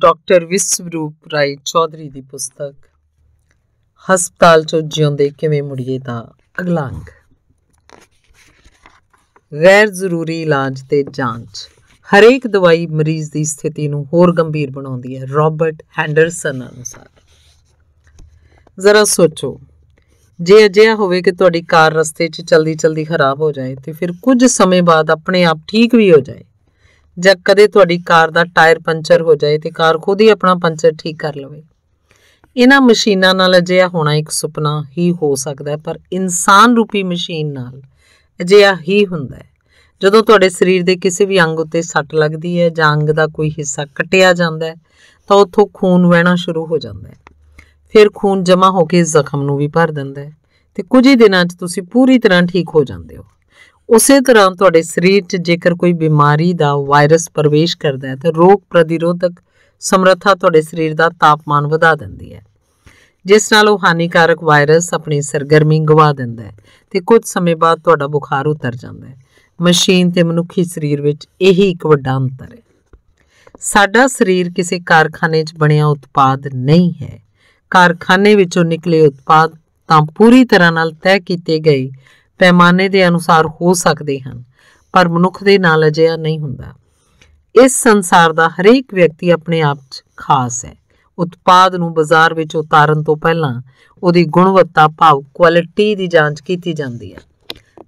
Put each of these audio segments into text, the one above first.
doctor ਵਿਸ਼ਵਰੂਪ ਰਾਏ ਚੌਧਰੀ ਦੀ ਪੁਸਤਕ ਹਸਪਤਾਲ ਚੋਂ ਜਿਉਂਦੇ ਕਿਵੇਂ ਮੁੜੀਏ ਦਾ ਅਗਲਾ ਅੰਕ ਗੈਰ ਜ਼ਰੂਰੀ ਇਲਾਜ ਤੇ ਜਾਂਚ ਹਰੇਕ ਦਵਾਈ ਮਰੀਜ਼ ਦੀ ਸਥਿਤੀ ਨੂੰ ਹੋਰ ਗੰਭੀਰ ਬਣਾਉਂਦੀ ਹੈ ਰਾਬਰਟ ਹੈਂਡਰਸਨ ਅਨੁਸਾਰ ਜ਼ਰਾ ਸੋਚੋ ਜੇ ਅਜਿਹਾ ਹੋਵੇ ਕਿ ਤੁਹਾਡੀ ਕਾਰ ਰਸਤੇ 'ਚ ਚਲਦੀ ਚਲਦੀ ਖਰਾਬ ਹੋ ਜਾਏ ਤੇ ਫਿਰ ਕੁਝ ਸਮੇਂ ਬਾਅਦ ਆਪਣੇ ਆਪ ਠੀਕ ਵੀ ਹੋ ਜਾਏ ਜਾਂ ਕਦੇ ਤੁਹਾਡੀ ਕਾਰ ਦਾ ਟਾਇਰ ਪੰਚਰ ਹੋ ਜਾਏ ਤੇ ਕਾਰ ਖੁਦ ਹੀ ਆਪਣਾ ਪੰਚਰ ਠੀਕ ਕਰ ਲਵੇ ਇਹਨਾਂ ਮਸ਼ੀਨਾਂ ਨਾਲ ਅਜਿਹਾ ਹੋਣਾ ਇੱਕ ਸੁਪਨਾ ਹੀ ਹੋ ਸਕਦਾ ਹੈ ਪਰ ਇਨਸਾਨ ਰੂਪੀ ਮਸ਼ੀਨ ਨਾਲ ਅਜਿਹਾ ਹੀ ਹੁੰਦਾ ਹੈ ਜਦੋਂ ਤੁਹਾਡੇ ਸਰੀਰ ਦੇ ਕਿਸੇ ਵੀ ਅੰਗ ਉੱਤੇ ਸੱਟ ਲੱਗਦੀ ਹੈ ਜਾਂ ਅੰਗ ਦਾ ਕੋਈ ਹਿੱਸਾ ਕੱਟਿਆ ਜਾਂਦਾ ਹੈ ਤਾਂ ਉੱਥੋਂ ਖੂਨ ਵਹਿਣਾ ਸ਼ੁਰੂ ਹੋ ਜਾਂਦਾ ਹੈ ਫਿਰ ਖੂਨ ਜਮ੍ਹਾਂ ਹੋ ਕੇ ਜ਼ਖਮ ਨੂੰ ਵੀ ਭਰ ਦਿੰਦਾ ਹੈ ਤੇ ਕੁਝ ਹੀ ਦਿਨਾਂ 'ਚ ਤੁਸੀਂ ਪੂਰੀ ਤਰ੍ਹਾਂ ਠੀਕ ਹੋ ਜਾਂਦੇ ਹੋ ਉਸੇ ਤਰ੍ਹਾਂ ਤੁਹਾਡੇ ਸਰੀਰ 'ਚ ਜੇਕਰ ਕੋਈ ਬਿਮਾਰੀ ਦਾ ਵਾਇਰਸ ਪ੍ਰਵੇਸ਼ ਕਰਦਾ ਹੈ ਤਾਂ ਰੋਗ ਪ੍ਰਤੀਰੋਧਕ ਸਮਰੱਥਾ ਤੁਹਾਡੇ ਸਰੀਰ ਦਾ ਤਾਪਮਾਨ ਵਧਾ ਦਿੰਦੀ ਹੈ ਜਿਸ ਨਾਲ ਉਹ ਹਾਨੀਕਾਰਕ ਵਾਇਰਸ ਆਪਣੀ ਸਰਗਰਮੀ ਗਵਾ ਦਿੰਦਾ ਹੈ ਤੇ ਕੁਝ ਸਮੇਂ ਬਾਅਦ ਤੁਹਾਡਾ ਬੁਖਾਰ ਉਤਰ ਜਾਂਦਾ ਹੈ ਮਸ਼ੀਨ ਤੇ ਮਨੁੱਖੀ ਸਰੀਰ ਵਿੱਚ ਇਹੀ ਇੱਕ ਵੱਡਾ ਅੰਤਰ ਹੈ ਸਾਡਾ ਸਰੀਰ ਕਿਸੇ ਕਾਰਖਾਨੇ 'ਚ ਬਣਿਆ ਉਤਪਾਦ ਨਹੀਂ ਹੈ ਕਾਰਖਾਨੇ ਵਿੱਚੋਂ ਨਿਕਲੇ ਉਤਪਾਦ ਤਾਂ ਪੂਰੀ ਤਰ੍ਹਾਂ ਨਾਲ ਤੈਅ ਕੀਤੇ ਗਏ ਪੈਮਾਨੇ ਦੇ ਅਨੁਸਾਰ ਹੋ ਸਕਦੇ ਹਨ ਪਰ ਮਨੁੱਖ ਦੇ ਨਾਲ ਅਜਿਹਾ ਨਹੀਂ ਹੁੰਦਾ ਇਸ ਸੰਸਾਰ ਦਾ ਹਰੇਕ ਵਿਅਕਤੀ ਆਪਣੇ ਆਪ 'ਚ ਖਾਸ ਹੈ ਉਤਪਾਦ ਨੂੰ ਬਾਜ਼ਾਰ ਵਿੱਚ ਉਤਾਰਨ ਤੋਂ ਪਹਿਲਾਂ ਉਹਦੀ ਗੁਣਵੱਤਾ ਭਾਵ ਕੁਆਲਿਟੀ ਦੀ ਜਾਂਚ ਕੀਤੀ ਜਾਂਦੀ ਹੈ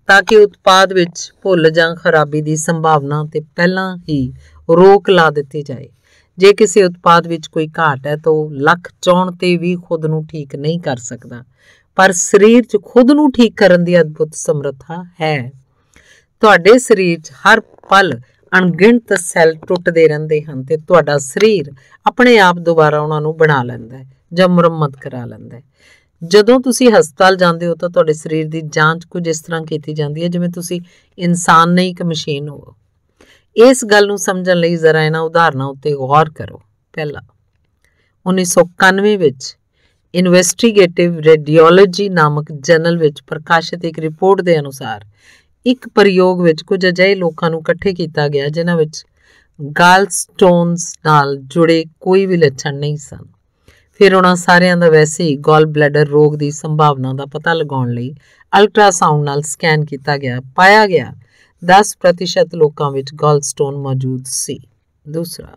ਤਾਂ ਕਿ ਉਤਪਾਦ ਵਿੱਚ ਭੁੱਲ ਜਾਂ ਖਰਾਬੀ ਦੀ ਸੰਭਾਵਨਾ ਤੇ ਪਹਿਲਾਂ ਹੀ ਰੋਕ ਲਾ ਦਿੱਤੀ ਜਾਏ ਜੇ ਕਿਸੇ ਉਤਪਾਦ ਵਿੱਚ ਕੋਈ ਘਾਟ ਹੈ ਤਾਂ ਉਹ ਲੱਖ ਚਾਹਣ ਤੇ ਵੀ ਖੁਦ ਨੂੰ ਠੀਕ ਨਹੀਂ ਕਰ ਸਕਦਾ ਪਰ ਸਰੀਰ 'ਚ ਖੁਦ ਨੂੰ ਠੀਕ ਕਰਨ ਦੀ ਅਦਭੁਤ ਸਮਰੱਥਾ ਹੈ ਤੁਹਾਡੇ ਸਰੀਰ 'ਚ ਹਰ ਪਲ ਅਣਗਿਣਤ ਸੈੱਲ ਟੁੱਟਦੇ ਰਹਿੰਦੇ ਹਨ ਤੇ ਤੁਹਾਡਾ ਸਰੀਰ ਆਪਣੇ ਆਪ ਦੁਬਾਰਾ ਉਹਨਾਂ ਨੂੰ ਬਣਾ ਲੈਂਦਾ ਹੈ ਜਾਂ ਮੁਰੰਮਤ ਕਰਾ ਲੈਂਦਾ ਹੈ ਜਦੋਂ ਤੁਸੀਂ ਹਸਪਤਾਲ ਜਾਂਦੇ ਹੋ ਤਾਂ ਤੁਹਾਡੇ ਸਰੀਰ ਦੀ ਜਾਂਚ ਕੁਝ ਇਸ ਤਰ੍ਹਾਂ ਕੀਤੀ ਜਾਂਦੀ ਹੈ ਜਿਵੇਂ ਤੁਸੀਂ ਇਨਸਾਨ ਨਹੀਂ ਇੱਕ ਮਸ਼ੀਨ ਹੋ ਇਸ ਗੱਲ ਨੂੰ ਸਮਝਣ ਲਈ ਜ਼ਰਾ ਇਹਨਾਂ ਉਦਾਹਰਨਾਂ ਉੱਤੇ ਗੌਰ ਕਰੋ ਪਹਿਲਾ 1991 ਵਿੱਚ ਇਨਵੈਸਟੀਗੇਟਿਵ ਰੇਡੀਓਲੋਜੀ ਨਾਮਕ ਜਰਨਲ ਵਿੱਚ ਪ੍ਰਕਾਸ਼ਿਤ ਇੱਕ ਰਿਪੋਰਟ ਦੇ ਅਨੁਸਾਰ ਇੱਕ ਪ੍ਰਯੋਗ ਵਿੱਚ ਕੁਝ ਅਜਿਹੇ ਲੋਕਾਂ ਨੂੰ ਇਕੱਠੇ ਕੀਤਾ ਗਿਆ ਜਿਨ੍ਹਾਂ ਵਿੱਚ ਗਾਲਸਟੋਨਸ ਨਾਲ ਜੁੜੇ ਕੋਈ ਵੀ ਲੱਛਣ ਨਹੀਂ ਸਨ ਫਿਰ ਉਹਨਾਂ ਸਾਰਿਆਂ ਦਾ ਵੈਸੇ ਹੀ ਗੋਲ ਬਲੈਡਰ ਰੋਗ ਦੀ ਸੰਭਾਵਨਾ ਦਾ ਪਤਾ ਲਗਾਉਣ ਲਈ ਅਲਟਰਾਸਾਊਂਡ ਨਾਲ ਸਕੈਨ ਕੀਤਾ ਗਿਆ ਪਾਇਆ ਗਿਆ 10% ਲੋਕਾਂ ਵਿੱਚ ਗਾਲਸਟੋਨ ਮੌਜੂਦ ਸੀ ਦੂਸਰਾ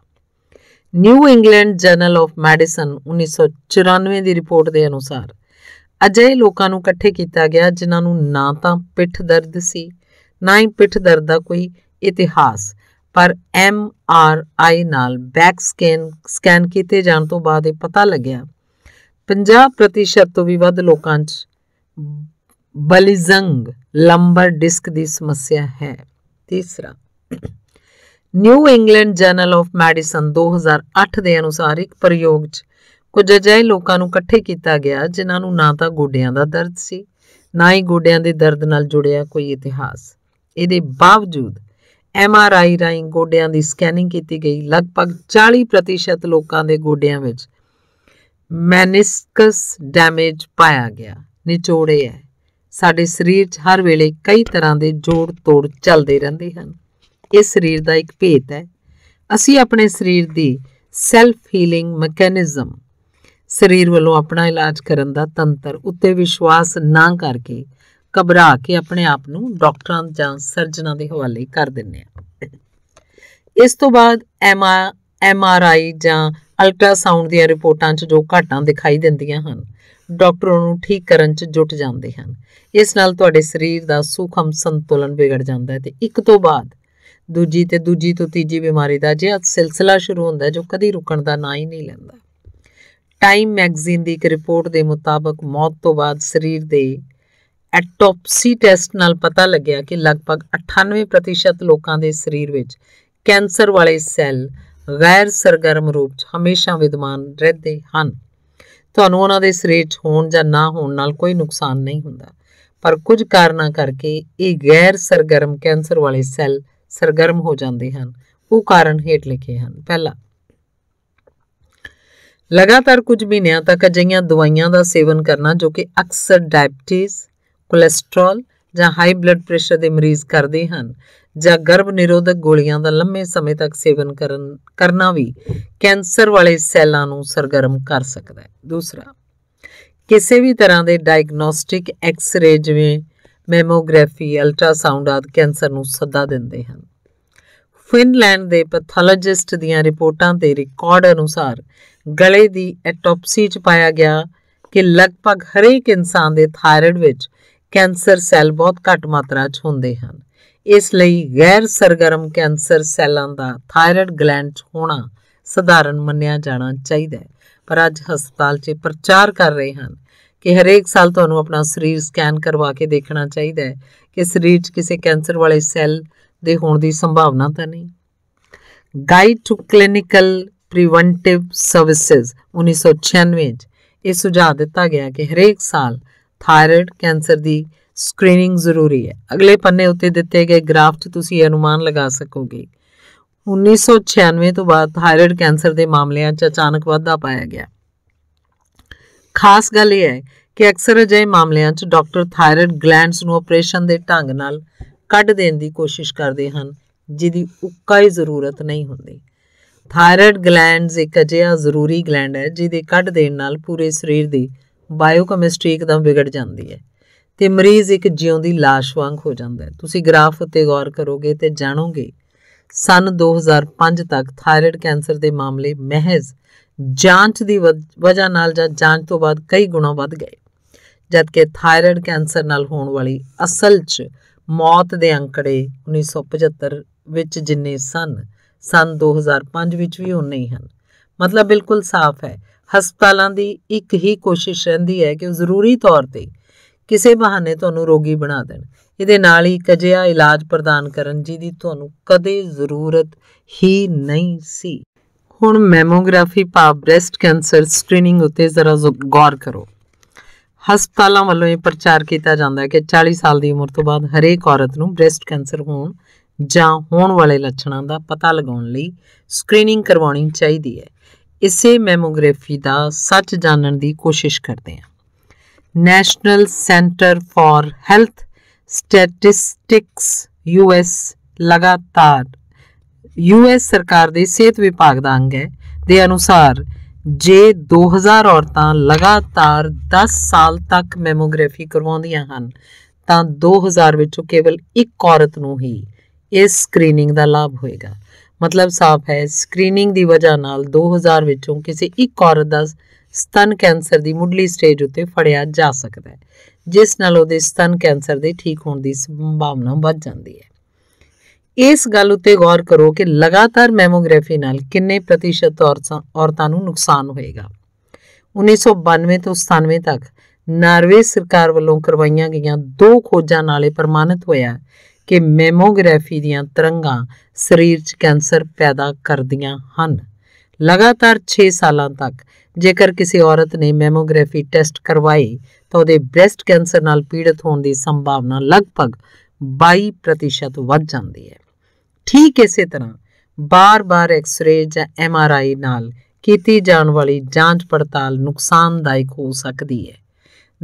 New England Journal of Medicine 1994 ਦੀ ਰਿਪੋਰਟ ਦੇ ਅਨੁਸਾਰ ਅਜੇ ਲੋਕਾਂ ਨੂੰ ਇਕੱਠੇ ਕੀਤਾ ਗਿਆ ਜਿਨ੍ਹਾਂ ਨੂੰ ਨਾ ਤਾਂ ਪਿੱਠ ਦਰਦ ਸੀ ਨਾ ਹੀ ਪਿੱਠ ਦਰਦ ਦਾ ਕੋਈ ਇਤਿਹਾਸ ਪਰ ਐਮ ਆਰ ਆਈ ਨਾਲ ਬੈਕ ਸਕੈਨ ਸਕੈਨ ਕੀਤੇ ਜਾਣ ਤੋਂ ਬਾਅਦ ਇਹ ਪਤਾ ਲੱਗਿਆ 50% ਤੋਂ ਵੀ ਵੱਧ ਲੋਕਾਂ 'ਚ ਬਲਿਜ਼ੰਗ ਲੰਬਰ ਡਿਸਕ ਦੀ ਸਮੱਸਿਆ ਹੈ ਤੀਸਰਾ New England Journal of Medicine 2008 ਦੇ ਅਨੁਸਾਰ ਇੱਕ ਪ੍ਰਯੋਗ 'ਚ ਕੁਝ ਅਜਿਹੇ ਲੋਕਾਂ ਨੂੰ ਇਕੱਠੇ ਕੀਤਾ ਗਿਆ ਜਿਨ੍ਹਾਂ ਨੂੰ ਨਾ ਤਾਂ ਗੋਡਿਆਂ ਦਾ ਦਰਦ ਸੀ ਨਾ ਹੀ ਗੋਡਿਆਂ ਦੇ ਦਰਦ ਨਾਲ ਜੁੜਿਆ ਕੋਈ ਇਤਿਹਾਸ ਇਹਦੇ ਬਾਵਜੂਦ ਐਮ ਆਰ ਆਈ ਰਾਈ ਗੋਡਿਆਂ ਦੀ ਸਕੈਨਿੰਗ ਕੀਤੀ ਗਈ ਲਗਭਗ 40% ਲੋਕਾਂ ਦੇ ਗੋਡਿਆਂ ਵਿੱਚ ਮੈਨਿਸਕਸ ਡੈਮੇਜ ਪਾਇਆ ਗਿਆ ਨਿਚੋੜੇ ਹੈ ਸਾਡੇ ਸਰੀਰ 'ਚ ਹਰ ਵੇਲੇ ਕਈ ਤਰ੍ਹਾਂ ਦੇ ਜੋੜ ਤੋੜ ਚੱਲਦੇ ਰਹਿੰਦੇ ਹਨ ਇਹ ਸਰੀਰ ਦਾ ਇੱਕ ਭੇਤ ਹੈ ਅਸੀਂ ਆਪਣੇ ਸਰੀਰ ਦੀ ਸੈਲਫ ਹੀਲਿੰਗ ਮੈਕੈਨਿਜ਼ਮ ਸਰੀਰ ਵੱਲੋਂ ਆਪਣਾ ਇਲਾਜ ਕਰਨ ਦਾ ਤੰਤਰ ਉੱਤੇ ਵਿਸ਼ਵਾਸ ਨਾ ਕਰਕੇ ਘਬਰਾ ਕੇ ਆਪਣੇ ਆਪ ਨੂੰ ਡਾਕਟਰਾਂ ਜਾਂ ਸਰਜਨਾਂ ਦੇ ਹਵਾਲੇ ਕਰ ਦਿੰਨੇ ਆ ਇਸ ਤੋਂ ਬਾਅਦ ਐਮ ਆਰ ਆਈ ਜਾਂ ਅਲਟਰਾਸਾਊਂਡ ਦੀਆਂ ਰਿਪੋਰਟਾਂ 'ਚ ਜੋ ਘਾਟਾਂ ਦਿਖਾਈ ਦਿੰਦੀਆਂ ਹਨ ਡਾਕਟਰ ਉਹਨੂੰ ਠੀਕ ਕਰਨ 'ਚ ਜੁਟ ਜਾਂਦੇ ਹਨ ਇਸ ਨਾਲ ਤੁਹਾਡੇ ਸਰੀਰ ਦਾ ਸੂਖਮ ਸੰਤੁਲਨ ਵਿਗੜ ਜਾਂਦਾ ਹੈ ਤੇ ਇੱਕ ਤੋਂ ਬਾਅਦ ਦੂਜੀ ਤੇ ਦੂਜੀ ਤੋਂ ਤੀਜੀ ਬਿਮਾਰੀ ਦਾ ਜੇ ਸਿਲਸਿਲਾ ਸ਼ੁਰੂ ਹੁੰਦਾ ਜੋ ਕਦੀ ਰੁਕਣ ਦਾ ਨਾਂ ਹੀ ਨਹੀਂ ਲੈਂਦਾ ਟਾਈਮ ਮੈਗਜ਼ੀਨ ਦੀ ਇੱਕ ਰਿਪੋਰਟ ਦੇ ਮੁਤਾਬਕ ਮੌਤ ਤੋਂ ਬਾਅਦ ਸਰੀਰ ਦੇ ਐਟੋਪਸੀ ਟੈਸਟ ਨਾਲ ਪਤਾ ਲੱਗਿਆ ਕਿ ਲਗਭਗ 98% ਲੋਕਾਂ ਦੇ ਸਰੀਰ ਵਿੱਚ ਕੈਂਸਰ ਵਾਲੇ ਸੈੱਲ ਗੈਰ ਸਰਗਰਮ ਰੂਪ 'ਚ ਹਮੇਸ਼ਾ ਵਿਦਮਾਨ ਰਹਿੰਦੇ ਹਨ ਤੁਹਾਨੂੰ ਉਹਨਾਂ ਦੇ ਸਰੀਰ 'ਚ ਹੋਣ ਜਾਂ ਨਾ ਹੋਣ ਨਾਲ ਕੋਈ ਨੁਕਸਾਨ ਨਹੀਂ ਹੁੰਦਾ ਪਰ ਕੁਝ ਕਾਰਨਾਂ ਕਰਕੇ ਇਹ ਗੈਰ ਸਰਗਰਮ ਕੈਂਸਰ ਵਾਲੇ ਸੈੱਲ ਸਰਗਰਮ ਹੋ ਜਾਂਦੇ ਹਨ ਉਹ ਕਾਰਨ ਹੇਠ ਲਿਖੇ ਹਨ ਪਹਿਲਾ ਲਗਾਤਾਰ ਕੁਝ ਮਹੀਨਿਆਂ ਤੱਕ ਅਜਿਹੀਆਂ ਦਵਾਈਆਂ ਦਾ ਸੇਵਨ ਕਰਨਾ ਜੋ ਕਿ ਅਕਸਰ ਡਾਇਬਟੀਜ਼ ਕੋਲੇਸਟ੍ਰੋਲ ਜਾਂ ਹਾਈ ਬਲੱਡ ਪ੍ਰੈਸ਼ਰ ਦੇ ਮਰੀਜ਼ ਕਰਦੇ ਹਨ ਜਾਂ ਗਰਭ ਨਿਰੋਧਕ ਗੋਲੀਆਂ ਦਾ ਲੰਮੇ ਸਮੇਂ ਤੱਕ ਸੇਵਨ ਕਰਨ ਕਰਨਾ ਵੀ ਕੈਂਸਰ ਵਾਲੇ ਸੈੱਲਾਂ ਨੂੰ ਸਰਗਰਮ ਕਰ ਸਕਦਾ ਹੈ ਦੂਸਰਾ ਕਿਸੇ ਵੀ ਤਰ੍ਹਾਂ ਦੇ ਡਾਇਗਨੋਸਟਿਕ ਐਕਸ-ਰੇ ਜਿਵੇਂ ਮੈਮੋਗ੍ਰਾਫੀ ਅਲਟਰਾਸਾਊਂਡ ਆਦਿ ਕੈਂਸਰ ਨੂੰ ਸੱਦਾ ਦਿੰਦੇ ਹਨ ਫਿਨਲੈਂਡ ਦੇ ਪੈਥੋਲੋਜਿਸਟ ਦੀਆਂ ਰਿਪੋਰਟਾਂ ਦੇ ਰਿਕਾਰਡ ਅਨੁਸਾਰ ਗਲੇ ਦੀ ਐਟੋਪਸੀ 'ਚ ਪਾਇਆ ਗਿਆ ਕਿ ਲਗਭਗ ਹਰੇਕ ਇਨਸਾਨ ਦੇ ਥਾਇਰਾਇਡ ਵਿੱਚ ਕੈਂਸਰ ਸੈੱਲ ਬਹੁਤ ਘੱਟ ਮਾਤਰਾ 'ਚ ਹੁੰਦੇ ਹਨ ਇਸ ਲਈ ਗੈਰ ਸਰਗਰਮ ਕੈਂਸਰ ਸੈੱਲਾਂ ਦਾ ਥਾਇਰਾਇਡ ਗਲੈਂਡ 'ਚ ਹੋਣਾ ਸਧਾਰਨ ਮੰਨਿਆ ਜਾਣਾ ਚਾਹੀਦਾ ਹੈ ਪਰ ਅੱਜ ਹਸਪਤਾਲ 'ਚ ਪ੍ਰਚਾਰ ਕਰ ਰਹੇ ਹਨ ਕਿ ਹਰੇਕ ਸਾਲ ਤੁਹਾਨੂੰ ਆਪਣਾ ਸਰੀਰ ਸਕੈਨ ਕਰਵਾ ਕੇ ਦੇਖਣਾ ਚਾਹੀਦਾ ਹੈ ਕਿ ਸਰੀਰ 'ਚ ਕਿਸੇ ਕੈਂਸਰ ਵਾਲੇ ਸੈੱਲ ਦੇ ਹੋਣ ਦੀ ਸੰਭਾਵਨਾ ਤਾਂ ਨਹੀਂ guide to clinical preventive services 1996 'ਚ ਇਹ ਸੁਝਾਅ ਦਿੱਤਾ ਗਿਆ ਕਿ ਹਰੇਕ ਸਾਲ ਥਾਇਰਾਇਡ ਕੈਂਸਰ ਦੀ ਸਕਰੀਨਿੰਗ ਜ਼ਰੂਰੀ ਹੈ ਅਗਲੇ ਪੰਨੇ ਉੱਤੇ ਦਿੱਤੇ ਗਏ ਗ੍ਰਾਫ 'ਚ ਤੁਸੀਂ ਅਨੁਮਾਨ ਲਗਾ ਸਕੋਗੇ 1996 ਤੋਂ ਬਾਅਦ ਥਾਇਰਾਇਡ ਕੈਂਸਰ ਦੇ ਮਾਮਲਿਆਂ 'ਚ ਅਚਾਨਕ ਵਾਧਾ ਪਾਇਆ ਗਿਆ ਖਾਸ ਗੱਲ ਇਹ ਹੈ ਕਿ ਅਕਸਰ ਅਜਿਹੇ ਮਾਮਲਿਆਂ 'ਚ ਡਾਕਟਰ ਥਾਇਰਾਇਡ ਗਲੈਂਡਸ ਨੂੰ ਆਪਰੇਸ਼ਨ ਦੇ ਢੰਗ ਨਾਲ ਕੱਢ ਦੇਣ ਦੀ ਕੋਸ਼ਿਸ਼ ਕਰਦੇ ਹਨ ਜਿਹਦੀ ਉੱਕਾਈ ਜ਼ਰੂਰਤ ਨਹੀਂ ਹੁੰਦੀ ਥਾਇਰਾਇਡ ਗਲੈਂਡਸ ਇੱਕ ਅਜਿਹਾ ਜ਼ਰੂਰੀ ਗਲੈਂਡ ਹੈ ਜਿਹਦੇ ਕੱਢ ਦੇਣ ਨਾਲ ਪੂਰੇ ਸਰੀਰ ਦੀ ਬਾਇਓਕੈਮਿਸਟਰੀ ਇੱਕਦਮ ਵਿਗੜ ਜਾਂਦੀ ਹੈ ਤੇ ਮਰੀਜ਼ ਇੱਕ ਜਿਉਂਦੀ ਲਾਸ਼ ਵਾਂਗ ਹੋ ਜਾਂਦਾ ਹੈ ਤੁਸੀਂ ਗ੍ਰਾਫ ਉੱਤੇ ਗੌਰ ਕਰੋਗੇ ਤੇ ਜਾਣੋਗੇ ਸਨ 2005 ਤੱਕ ਥਾਇਰਾਇਡ ਕੈਂਸਰ ਦੇ ਮਾਮਲੇ ਮਹਿਜ਼ ਜਾਂਚ ਦੀ ਵਜ੍ਹਾ ਨਾਲ ਜਾਂ ਜਾਂਚ ਤੋਂ ਬਾਅਦ ਕਈ ਗੁਣਾ ਵੱਧ ਗਏ ਜਦਕਿ ਥਾਇਰਾਇਡ ਕੈਂਸਰ ਨਾਲ ਹੋਣ ਵਾਲੀ ਅਸਲ 'ਚ ਮੌਤ ਦੇ ਅੰਕੜੇ 1975 ਵਿੱਚ ਜਿੰਨੇ ਸਨ ਸਨ 2005 ਵਿੱਚ ਵੀ ਉਨੇ ਹੀ ਹਨ ਮਤਲਬ ਬਿਲਕੁਲ ਸਾਫ਼ ਹੈ ਹਸਪਤਾਲਾਂ ਦੀ ਇੱਕ ਹੀ ਕੋਸ਼ਿਸ਼ ਰਹਿੰਦੀ ਹੈ ਕਿ ਉਹ ਜ਼ਰੂਰੀ ਤੌਰ ਤੇ ਕਿਸੇ ਬਹਾਨੇ ਤੁਹਾਨੂੰ ਰੋਗੀ ਬਣਾ ਦੇਣ ਇਹਦੇ ਨਾਲ ਹੀ ਕਜਿਆ ਇਲਾਜ ਪ੍ਰਦਾਨ ਕਰਨ ਜੀ ਦੀ ਤੁਹਾਨੂੰ ਕਦੇ ਜ਼ਰੂਰਤ ਹੀ ਨਹੀਂ ਸੀ ਹੁਣ ਮੈਮੋਗ੍ਰਾਫੀ ਪਾ ਬ੍ਰੈਸਟ ਕੈਂਸਰ ਸਕਰੀਨਿੰਗ ਉੱਤੇ ਜ਼ਰਾ ਗੌਰ ਕਰੋ ਹਸਪਤਾਲਾਂ ਵੱਲੋਂ ਇਹ ਪ੍ਰਚਾਰ ਕੀਤਾ ਜਾਂਦਾ ਹੈ ਕਿ 40 ਸਾਲ ਦੀ ਉਮਰ ਤੋਂ ਬਾਅਦ ਹਰੇਕ ਔਰਤ ਨੂੰ ਬ੍ਰੈਸਟ ਕੈਂਸਰ ਹੋਣ ਜਾਂ ਹੋਣ ਵਾਲੇ ਲੱਛਣਾਂ ਦਾ ਪਤਾ ਲਗਾਉਣ ਲਈ ਸਕਰੀਨਿੰਗ ਕਰਵਾਉਣੀ ਚਾਹੀਦੀ ਹੈ ਇਸੇ ਮੈਮੋਗ੍ਰਾਫੀ ਦਾ ਸੱਚ ਜਾਣਨ ਦੀ ਕੋਸ਼ਿਸ਼ ਕਰਦੇ ਹਾਂ National Center for Health Statistics US ਲਗਾਤਾਰ ਯੂਐਸ ਸਰਕਾਰ ਦੇ ਸਿਹਤ ਵਿਭਾਗ ਦਾ ਅੰਗ ਹੈ ਦੇ ਅਨੁਸਾਰ ਜੇ 2000 ਔਰਤਾਂ ਲਗਾਤਾਰ 10 ਸਾਲ ਤੱਕ ਮੈਮੋਗ੍ਰਾਫੀ ਕਰਵਾਉਂਦੀਆਂ ਹਨ ਤਾਂ 2000 ਵਿੱਚੋਂ ਕੇਵਲ ਇੱਕ ਔਰਤ ਨੂੰ ਹੀ ਇਸ ਸਕਰੀਨਿੰਗ ਦਾ ਲਾਭ ਹੋਏਗਾ ਮਤਲਬ ਸਾਫ਼ ਹੈ ਸਕਰੀਨਿੰਗ ਦੀ ਵਜ੍ਹਾ ਨਾਲ 2000 ਵਿੱਚੋਂ ਕਿਸੇ ਇੱਕ ਔਰਤ ਦਾ ਸਤਨ ਕੈਂਸਰ ਦੀ ਮੁੱਢਲੀ ਸਟੇਜ ਉੱਤੇ ਫੜਿਆ ਜਾ ਸਕਦਾ ਹੈ ਜਿਸ ਨਾਲ ਉਹਦੇ ਸਤਨ ਕੈਂਸਰ ਦੇ ਠੀਕ ਹੋਣ ਦੀ ਸੰਭਾਵਨਾ ਵੱਧ ਜਾਂਦੀ ਹੈ ਇਸ ਗੱਲ ਉੱਤੇ ਗੌਰ ਕਰੋ ਕਿ ਲਗਾਤਾਰ ਮੈਮੋਗ੍ਰਾਫੀ ਨਾਲ ਕਿੰਨੇ ਪ੍ਰਤੀਸ਼ਤ ਔਰਤਾਂ ਨੂੰ ਨੁਕਸਾਨ ਹੋਏਗਾ 1992 ਤੋਂ 97 ਤੱਕ ਨਾਰਵੇ ਸਰਕਾਰ ਵੱਲੋਂ ਕਰਵਾਈਆਂ ਗਈਆਂ ਦੋ ਖੋਜਾਂ ਨਾਲੇ ਪ੍ਰਮਾਣਿਤ ਹੋਇਆ ਕਿ ਮੈਮੋਗ੍ਰਾਫੀ ਦੀਆਂ ਤਰੰਗਾਂ ਸਰੀਰ 'ਚ ਕੈਂਸਰ ਪੈਦਾ ਕਰਦੀਆਂ ਹਨ ਲਗਾਤਾਰ 6 ਸਾਲਾਂ ਤੱਕ ਜੇਕਰ ਕਿਸੇ ਔਰਤ ਨੇ ਮੈਮੋਗ੍ਰਾਫੀ ਟੈਸਟ ਕਰਵਾਈ ਤਾਂ ਉਹਦੇ ਬ੍ਰੈਸਟ ਕੈਂਸਰ ਨਾਲ ਪੀੜਤ ਹੋਣ ਦੀ ਸੰਭਾਵਨਾ ਲਗਭਗ 22% ਵੱਧ ਜਾਂਦੀ ਹੈ ਠੀਕ ਇਸੇ ਤਰ੍ਹਾਂ ਬਾਰ-ਬਾਰ ਐਕਸ-ਰੇ ਜਾਂ ਐਮ-ਆਰ-ਆਈ ਨਾਲ ਕੀਤੀ ਜਾਣ ਵਾਲੀ ਜਾਂਚ ਪੜਤਾਲ ਨੁਕਸਾਨਦਾਇਕ ਹੋ ਸਕਦੀ ਹੈ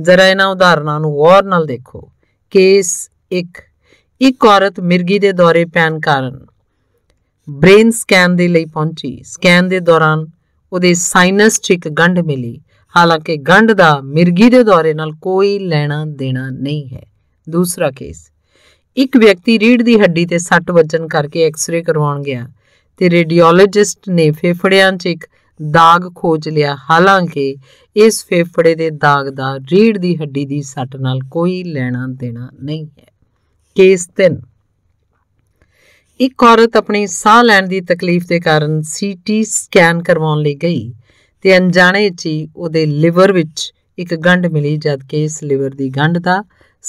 ਜ਼ਰਾ ਇਹਨਾਂ ਉਦਾਹਰਨਾਂ ਨੂੰ ਗੌਰ ਨਾਲ ਦੇਖੋ ਕੇਸ 1 ਇੱਕ ਔਰਤ ਮਿਰਗੀ ਦੇ ਦੌਰੇ ਪੈਣ ਕਾਰਨ ਬ੍ਰੇਨ ਸਕੈਨ ਦੇ ਲਈ ਪਹੁੰਚੀ ਸਕੈਨ ਦੇ ਦੌਰਾਨ ਉਹਦੇ ਸਾਈਨਸ 'ਚ ਇੱਕ ਗੰਢ ਮਿਲੀ ਹਾਲਾਂਕਿ ਗੰਢ ਦਾ ਮਿਰਗੀ ਦੇ ਦੌਰੇ ਨਾਲ ਕੋਈ ਲੈਣਾ ਦੇਣਾ ਨਹੀਂ ਹੈ ਦੂਸਰਾ ਕੇਸ ਇੱਕ ਵਿਅਕਤੀ ਰੀੜ ਦੀ ਹੱਡੀ ਤੇ ਸੱਟ ਵੱਜਣ ਕਰਕੇ ਐਕਸ-ਰੇ ਕਰਵਾਉਣ ਗਿਆ ਤੇ ਰੇਡੀਓਲੋਜਿਸਟ ਨੇ ਫੇਫੜਿਆਂ 'ਚ ਇੱਕ ਦਾਗ ਖੋਜ ਲਿਆ ਹਾਲਾਂਕਿ ਇਸ ਫੇਫੜੇ ਦੇ ਦਾਗ ਦਾ ਰੀੜ ਦੀ ਹੱਡੀ ਦੀ ਸੱਟ ਨਾਲ ਕੋਈ ਲੈਣਾ ਦੇਣਾ ਨਹੀਂ ਹੈ ਕੇਸ 3 ਇੱਕ ਔਰਤ ਆਪਣੀ ਸਾਹ ਲੈਣ ਦੀ ਤਕਲੀਫ ਦੇ ਕਾਰਨ ਸੀਟੀ ਸਕੈਨ ਕਰਵਾਉਣ ਲਈ ਗਈ ਤੇ ਅਣਜਾਣੇ 'ਚ ਹੀ ਉਹਦੇ ਲਿਵਰ ਵਿੱਚ ਇੱਕ ਗੰਢ ਮਿਲੀ ਜਦ ਕਿ ਇਸ ਲਿਵਰ ਦੀ ਗੰਢ ਦਾ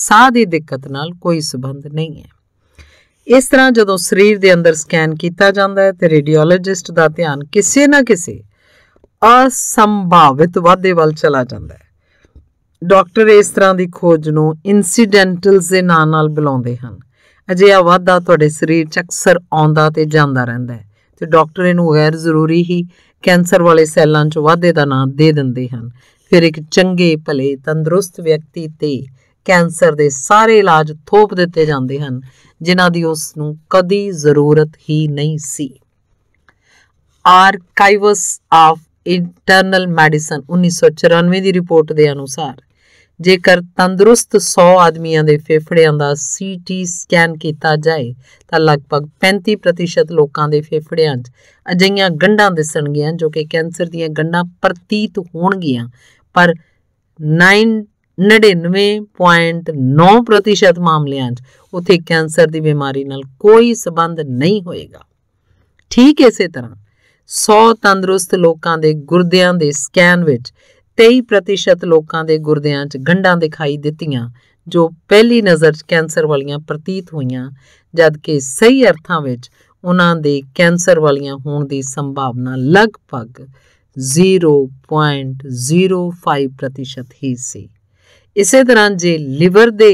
ਸਾਹ ਦੀ ਦਿੱਕਤ ਨਾਲ ਕੋਈ ਸਬੰਧ ਨਹੀਂ ਹੈ ਇਸ ਤਰ੍ਹਾਂ ਜਦੋਂ ਸਰੀਰ ਦੇ ਅੰਦਰ ਸਕੈਨ ਕੀਤਾ ਜਾਂਦਾ ਹੈ ਤੇ ਰੇਡੀਓਲੋਜਿਸਟ ਦਾ ਧਿਆਨ ਕਿਸੇ ਨਾ ਕਿਸੇ ਅਸੰਭਾਵਿਤ ਵਾਧੇ ਵੱਲ ਚਲਾ ਜਾਂਦਾ ਹੈ ਡਾਕਟਰ ਇਸ ਤਰ੍ਹਾਂ ਦੀ ਖੋਜ ਨੂੰ ਇਨਸੀਡੈਂਟਲਸ ਦੇ ਨਾਂ ਨਾਲ ਬੁਲਾਉਂਦੇ ਹਨ ਅਜਿਹਾ ਵਾਧਾ ਤੁਹਾਡੇ ਸਰੀਰ 'ਚ ਅਕਸਰ ਆਉਂਦਾ ਤੇ ਜਾਂਦਾ ਰਹਿੰਦਾ ਹੈ ਤੇ ਡਾਕਟਰ ਇਹਨੂੰ ਗੈਰ ਜ਼ਰੂਰੀ ਹੀ ਕੈਂਸਰ ਵਾਲੇ ਸੈੱਲਾਂ 'ਚ ਵਾਧੇ ਦਾ ਨਾਮ ਦੇ ਦਿੰਦੇ ਹਨ ਫਿਰ ਇੱਕ ਚੰਗੇ ਭਲੇ ਤੰਦਰੁਸਤ ਵਿਅਕਤੀ ਤੇ ਕੈਂਸਰ ਦੇ ਸਾਰੇ ਇਲਾਜ ਥੋਪ ਦਿੱਤੇ ਜਾਂਦੇ ਹਨ ਜਿਨ੍ਹਾਂ ਦੀ ਉਸ ਨੂੰ ਕਦੀ ਜ਼ਰੂਰਤ ਹੀ ਨਹੀਂ ਸੀ ਆਰਕਾਈਵਸ ਆਫ ਇੰਟਰਨਲ ਮੈਡੀਸਨ 1994 ਦੀ ਰਿਪੋਰਟ ਦੇ ਅਨੁਸਾਰ ਜੇਕਰ ਤੰਦਰੁਸਤ 100 ਆਦਮੀਆਂ ਦੇ ਫੇਫੜਿਆਂ ਦਾ ਸੀਟੀ ਸਕੈਨ ਕੀਤਾ ਜਾਏ ਤਾਂ ਲਗਭਗ 35% ਲੋਕਾਂ ਦੇ ਫੇਫੜਿਆਂ 'ਚ ਅਜਈਆਂ ਗੰਢਾਂ ਦਿਸਣਗੀਆਂ ਜੋ ਕਿ ਕੈਂਸਰ ਦੀਆਂ ਗੰਢਾਂ ਪ੍ਰਤੀਤ ਹੋਣਗੀਆਂ ਪਰ 99.9% ਮਾਮਲਿਆਂ 'ਚ ਉਥੇ ਕੈਂਸਰ ਦੀ ਬਿਮਾਰੀ ਨਾਲ ਕੋਈ ਸਬੰਧ ਨਹੀਂ ਹੋਏਗਾ ਠੀਕ ਇਸੇ ਤਰਹਾਂ 100 ਤੰਦਰੁਸਤ ਲੋਕਾਂ ਦੇ ਗੁਰਦਿਆਂ ਦੇ ਸਕੈਨ ਵਿੱਚ 23% ਲੋਕਾਂ ਦੇ ਗੁਰਦਿਆਂ 'ਚ ਗੰਢਾਂ ਦਿਖਾਈ ਦਿੱਤੀਆਂ ਜੋ ਪਹਿਲੀ ਨਜ਼ਰ 'ਚ ਕੈਂਸਰ ਵਾਲੀਆਂ ਪ੍ਰਤੀਤ ਹੋਈਆਂ ਜਦਕਿ ਸਹੀ ਅਰਥਾਂ ਵਿੱਚ ਉਹਨਾਂ ਦੇ ਕੈਂਸਰ ਵਾਲੀਆਂ ਹੋਣ ਦੀ ਸੰਭਾਵਨਾ ਲਗਭਗ 0.05% ਹੀ ਸੀ ਇਸੇ ਤਰ੍ਹਾਂ ਜੇ ਲਿਵਰ ਦੇ